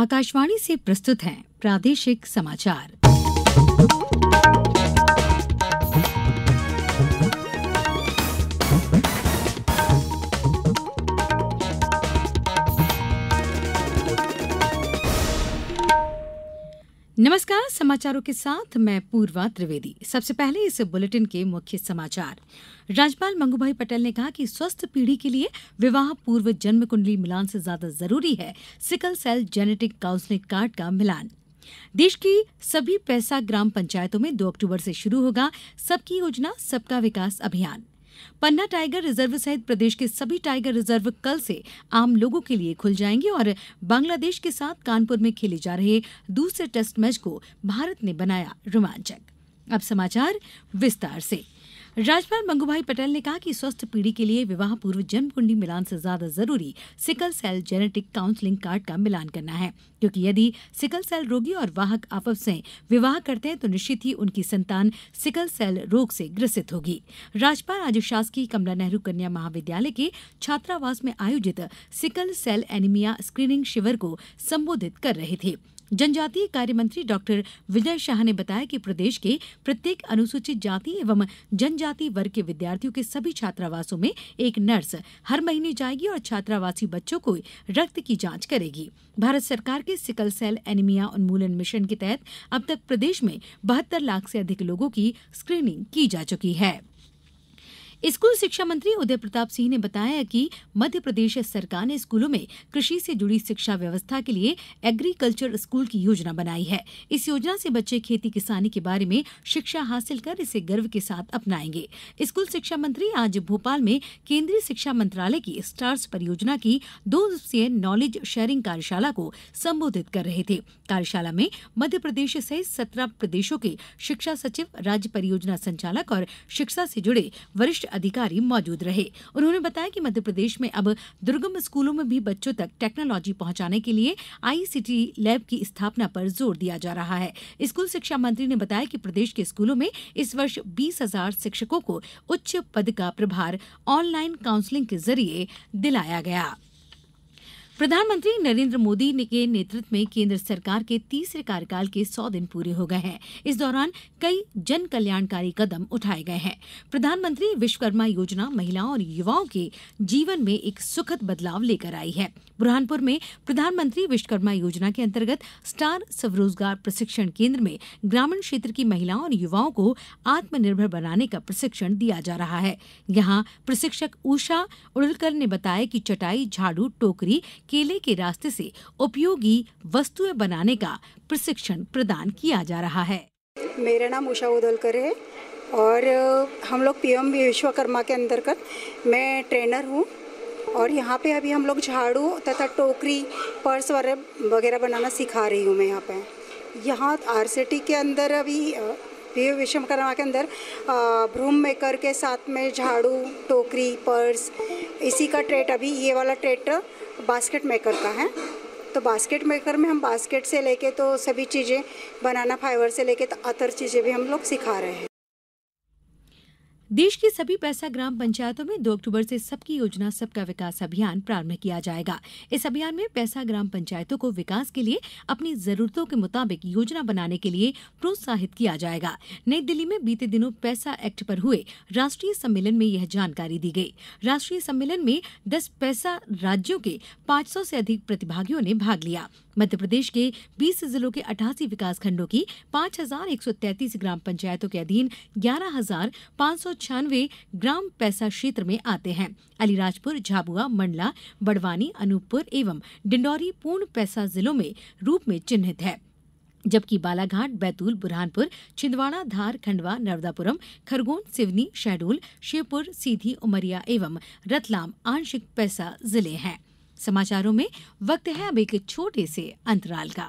आकाशवाणी से प्रस्तुत हैं प्रादेशिक समाचार नमस्कार समाचारों के साथ मैं पूर्वा त्रिवेदी सबसे पहले इस बुलेटिन के मुख्य समाचार राज्यपाल मंगूभाई पटेल ने कहा कि स्वस्थ पीढ़ी के लिए विवाह पूर्व जन्म कुंडली मिलान से ज्यादा जरूरी है sickle cell genetic counselling card का मिलान देश की सभी पैसा ग्राम पंचायतों में 2 अक्टूबर से शुरू होगा सबकी योजना सबका विकास अभियान पन्ना टाइगर रिजर्व सहित प्रदेश के सभी टाइगर रिजर्व कल से आम लोगों के लिए खुल जाएंगे और बांग्लादेश के साथ कानपुर में खेले जा रहे दूसरे टेस्ट मैच को भारत ने बनाया रोमांचक अब समाचार विस्तार से राज्यपाल मंगूभाई पटेल ने कहा कि स्वस्थ पीढ़ी के लिए विवाह पूर्व जन्म कुंडी मिलान से ज्यादा जरूरी sickle cell genetic counselling card का मिलान करना है क्योंकि यदि सिकल सेल रोगी और वाहक आपस से विवाह करते हैं तो निश्चित ही उनकी संतान सिकल सेल रोग से ग्रसित होगी राज्यपाल आज शासकीय कमला नेहरू कन्या महाविद्यालय के छात्रावास में आयोजित सिकल सेल एनीमिया स्क्रीनिंग शिविर को संबोधित कर रहे थे जनजातीय कार्य मंत्री डॉ विजय शाह ने बताया कि प्रदेश के प्रत्येक अनुसूचित जाति एवं जनजाति वर्ग के विद्यार्थियों के सभी छात्रावासों में एक नर्स हर महीने जाएगी और छात्रावासी बच्चों को रक्त की जांच करेगी भारत सरकार के सिकल सेल एनीमिया उन्मूलन मिशन के तहत अब तक प्रदेश में बहत्तर लाख से अधिक लोगों की स्क्रीनिंग की जा चुकी है स्कूल शिक्षा मंत्री उदय प्रताप सिंह ने बताया कि मध्य प्रदेश सरकार ने स्कूलों में कृषि से जुड़ी शिक्षा व्यवस्था के लिए एग्रीकल्चर स्कूल की योजना बनाई है इस योजना से बच्चे खेती किसानी के बारे में शिक्षा हासिल कर इसे गर्व के साथ अपनाएंगे स्कूल शिक्षा मंत्री आज भोपाल में केंद्रीय शिक्षा मंत्रालय की स्टार्स परियोजना की दो दिवसीय नॉलेज शेयरिंग कार्यशाला को संबोधित कर रहे थे कार्यशाला में मध्य प्रदेश सहित सत्रह प्रदेशों के शिक्षा सचिव राज्य परियोजना संचालक और शिक्षा से जुड़े वरिष्ठ अधिकारी मौजूद रहे उन्होंने बताया कि मध्यप्रदेश में अब दुर्गम स्कूलों में भी बच्चों तक टेक्नोलॉजी पहुंचाने के लिए आईसीटी लैब की स्थापना पर जोर दिया जा रहा है स्कूल शिक्षा मंत्री ने बताया कि प्रदेश के स्कूलों में इस वर्ष बीस हजार शिक्षकों को उच्च पद का प्रभार ऑनलाइन काउंसलिंग के जरिए दिलाया गया प्रधानमंत्री नरेंद्र मोदी के नेतृत्व में केंद्र सरकार के तीसरे कार्यकाल के सौ दिन पूरे हो गए हैं इस दौरान कई जन कल्याणकारी कदम उठाए गए हैं प्रधानमंत्री विश्वकर्मा योजना महिलाओं और युवाओं के जीवन में एक सुखद बदलाव लेकर आई है बुरहानपुर में प्रधानमंत्री विश्वकर्मा योजना के अंतर्गत स्टार स्वरोजगार प्रशिक्षण केंद्र में ग्रामीण क्षेत्र की महिलाओं और युवाओं को आत्मनिर्भर बनाने का प्रशिक्षण दिया जा रहा है यहाँ प्रशिक्षक उषा उड़लकर ने बताया कि चटाई झाड़ू टोकरी केले के रास्ते से उपयोगी वस्तुएं बनाने का प्रशिक्षण प्रदान किया जा रहा है मेरा नाम उषा उदलकर है और हम लोग पीएम विश्वकर्मा के अंतर्गत मैं ट्रेनर हूँ और यहाँ पे अभी हम लोग झाड़ू तथा टोकरी पर्स वगैरह बनाना सिखा रही हूँ मैं यहाँ पे यहाँ आर के अंदर अभी पीएम विश्वकर्मा के अंदर ब्रूम मेकर के साथ में झाड़ू टोकरी पर्स इसी का ट्रेट अभी ये वाला ट्रेट बास्केट मेकर का है तो बास्केट मेकर में हम बास्केट से लेके तो सभी चीज़ें बनाना फाइबर से लेके तो अतर चीज़ें भी हम लोग सिखा रहे हैं देश की सभी पैसा ग्राम पंचायतों में 2 अक्टूबर से सबकी योजना सबका विकास अभियान प्रारंभ किया जाएगा इस अभियान में पैसा ग्राम पंचायतों को विकास के लिए अपनी जरूरतों के मुताबिक योजना बनाने के लिए प्रोत्साहित किया जाएगा नई दिल्ली में बीते दिनों पैसा एक्ट पर हुए राष्ट्रीय सम्मेलन में यह जानकारी दी गई राष्ट्रीय सम्मेलन में दस पैसा राज्यों के पांच से अधिक प्रतिभागियों ने भाग लिया मध्यप्रदेश के 20 जिलों के अठासी विकासखंडों की 5,133 ग्राम पंचायतों के अधीन ग्यारह ग्राम पैसा क्षेत्र में आते हैं अलीराजपुर झाबुआ मंडला बड़वानी अनूपपुर एवं डिंडौरी पूर्ण पैसा जिलों में रूप में चिन्हित है जबकि बालाघाट बैतूल बुरहानपुर छिंदवाड़ा धार खंडवा नर्मदापुरम खरगोन सिवनी शहडोल शिवपुर सीधी उमरिया एवं रतलाम आंशिक पैसा जिले हैं समाचारों में वक्त है अब एक छोटे से अंतराल का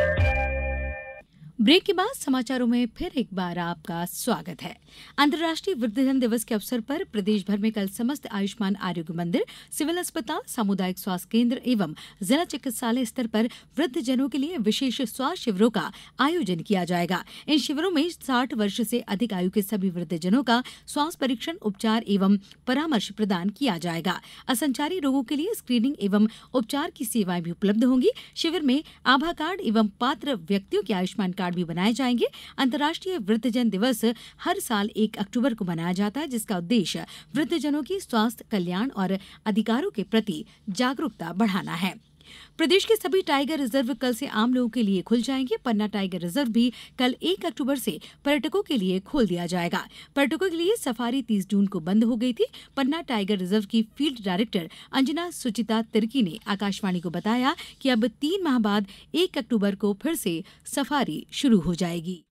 ब्रेक के बाद समाचारों में फिर एक बार आपका स्वागत है अंतर्राष्ट्रीय वृद्धजन दिवस के अवसर पर प्रदेश भर में कल समस्त आयुष्मान आरोग्य मंदिर सिविल अस्पताल सामुदायिक स्वास्थ्य केंद्र एवं जिला चिकित्सालय स्तर पर वृद्धजनों के लिए विशेष स्वास्थ्य शिविरों का आयोजन किया जाएगा इन शिविरों में साठ वर्ष से अधिक आयु के सभी वृद्धजनों का स्वास्थ्य परीक्षण उपचार एवं परामर्श प्रदान किया जाएगा असंचारी रोगों के लिए स्क्रीनिंग एवं उपचार की सेवाएं भी उपलब्ध होंगी शिविर में आभा कार्ड एवं पात्र व्यक्तियों के आयुष्मान कार्ड कार्ड भी बनाए जाएंगे अंतर्राष्ट्रीय वृद्धजन दिवस हर साल एक अक्टूबर को मनाया जाता है जिसका उद्देश्य वृद्धजनों की स्वास्थ्य कल्याण और अधिकारों के प्रति जागरूकता बढ़ाना है प्रदेश के सभी टाइगर रिजर्व कल से आम लोगों के लिए खुल जाएंगे पन्ना टाइगर रिजर्व भी कल एक अक्टूबर से पर्यटकों के लिए खोल दिया जाएगा पर्यटकों के लिए सफारी तीस जून को बंद हो गई थी पन्ना टाइगर रिजर्व की फील्ड डायरेक्टर अंजना सुचिता तिर्की ने आकाशवाणी को बताया कि अब तीन माह बाद एक अक्टूबर को फिर से सफारी शुरू हो जाएगी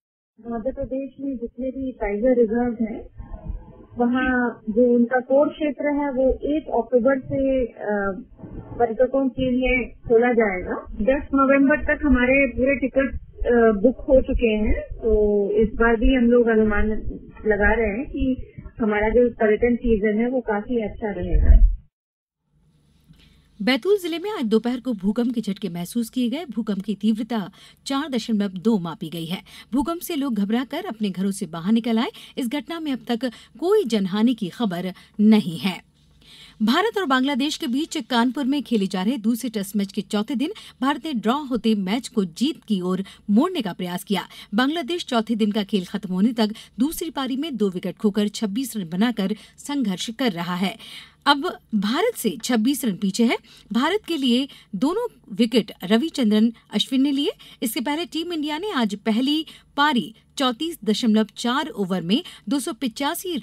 मध्य प्रदेश में जितने भी टाइगर रिजर्व है वहाँ जो उनका कोर क्षेत्र है वो एक अक्टूबर से पर्यटकों के लिए खोला जाएगा 10 नवंबर तक हमारे पूरे टिकट बुक हो चुके हैं तो इस बार भी हम लोग अनुमान लगा रहे हैं कि हमारा जो पर्यटन सीजन है वो काफी अच्छा रहेगा बैतूल जिले में आज दोपहर को भूकंप के झटके महसूस किए गए भूकंप की तीव्रता चार दशमलव दो मापी गई है भूकंप से लोग घबराकर अपने घरों से बाहर निकल आए इस घटना में अब तक कोई जनहानि की खबर नहीं है भारत और बांग्लादेश के बीच कानपुर में खेले जा रहे दूसरे टेस्ट मैच के चौथे दिन भारत ने ड्रॉ होते मैच को जीत की ओर मोड़ने का प्रयास किया बांग्लादेश चौथे दिन का खेल खत्म होने तक दूसरी पारी में दो विकेट खोकर छब्बीस रन बनाकर संघर्ष कर रहा है अब भारत से 26 रन पीछे है भारत के लिए दोनों विकेट रविचंद्रन अश्विन ने लिए इसके पहले टीम इंडिया ने आज पहली पारी चौतीस दशमलव चार ओवर में दो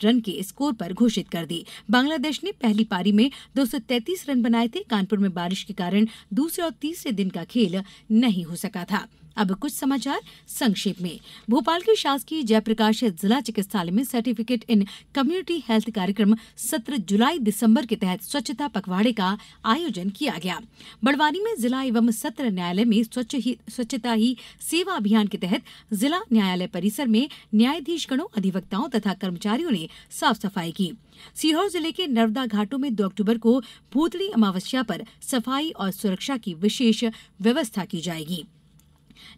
रन के स्कोर पर घोषित कर दी बांग्लादेश ने पहली पारी में 233 रन बनाए थे कानपुर में बारिश के कारण दूसरे और तीसरे दिन का खेल नहीं हो सका था अब कुछ समाचार संक्षेप में भोपाल के शासकीय जयप्रकाश जिला चिकित्सालय में सर्टिफिकेट इन कम्युनिटी हेल्थ कार्यक्रम सत्र जुलाई दिसंबर के तहत स्वच्छता पखवाड़े का आयोजन किया गया बड़वानी में जिला एवं सत्र न्यायालय में स्वच्छ ही स्वच्छता ही सेवा अभियान के तहत जिला न्यायालय परिसर में न्यायाधीशगणों अधिवक्ताओं तथा कर्मचारियों ने साफ सफाई की सीहोर जिले के नर्मदा घाटों में दो अक्टूबर को भूतड़ी अमावस्या पर सफाई और सुरक्षा की विशेष व्यवस्था की जाएगी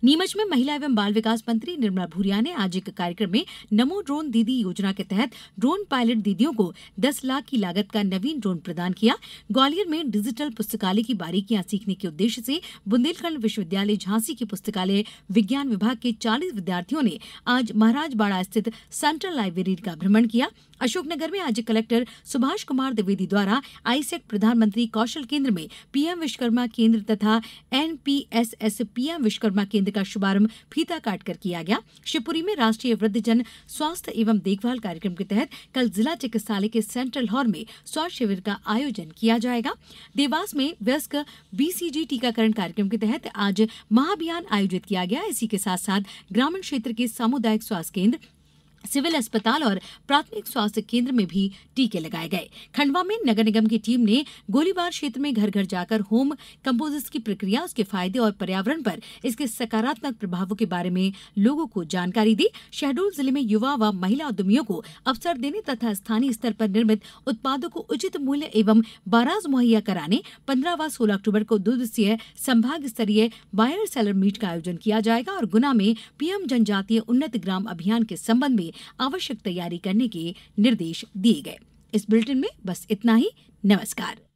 नीमच में महिला एवं बाल विकास मंत्री निर्मला भूरिया ने आज एक कार्यक्रम में नमो ड्रोन दीदी योजना के तहत ड्रोन पायलट दीदियों को दस लाख की लागत का नवीन ड्रोन प्रदान किया ग्वालियर में डिजिटल पुस्तकालय की बारीकियां सीखने के उद्देश्य से बुंदेलखंड विश्वविद्यालय झांसी के पुस्तकालय विज्ञान विभाग के चालीस विद्यार्थियों ने आज महाराज बाड़ा स्थित सेंट्रल लाइब्रेरी का भ्रमण किया अशोकनगर में आज कलेक्टर सुभाष कुमार द्विवेदी द्वारा आईसेक प्रधानमंत्री कौशल केंद्र में पीएम विश्वकर्मा केंद्र तथा एनपीएसएस पीएम विश्वकर्मा केंद्र का शुभारंभ फीता काटकर किया गया शिवपुरी में राष्ट्रीय वृद्धजन स्वास्थ्य एवं देखभाल कार्यक्रम के तहत कल जिला चिकित्सालय के सेंट्रल हॉल में स्वास्थ्य शिविर का आयोजन किया जाएगा देवास में व्यस्क बीसीजी टीकाकरण कार्यक्रम के तहत आज महाभियान आयोजित किया गया इसी के साथ साथ ग्रामीण क्षेत्र के सामुदायिक स्वास्थ्य केंद्र सिविल अस्पताल और प्राथमिक स्वास्थ्य केंद्र में भी टीके लगाए गए खंडवा में नगर निगम की टीम ने गोलीबार क्षेत्र में घर घर जाकर होम कंपोजिस की प्रक्रिया उसके फायदे और पर्यावरण पर इसके सकारात्मक प्रभावों के बारे में लोगों को जानकारी दी शहडोल जिले में युवा व महिला उद्यमियों को अवसर देने तथा स्थानीय स्तर पर निर्मित उत्पादों को उचित मूल्य एवं बाराज मुहैया कराने पन्द्रह व सोलह अक्टूबर को दो दिवसीय संभाग स्तरीय बायर सेलर मीट का आयोजन किया जाएगा और गुना में पीएम जनजातीय उन्नत ग्राम अभियान के संबंध में आवश्यक तैयारी करने के निर्देश दिये गये इस बुलेटिन में बस इतना ही नमस्कार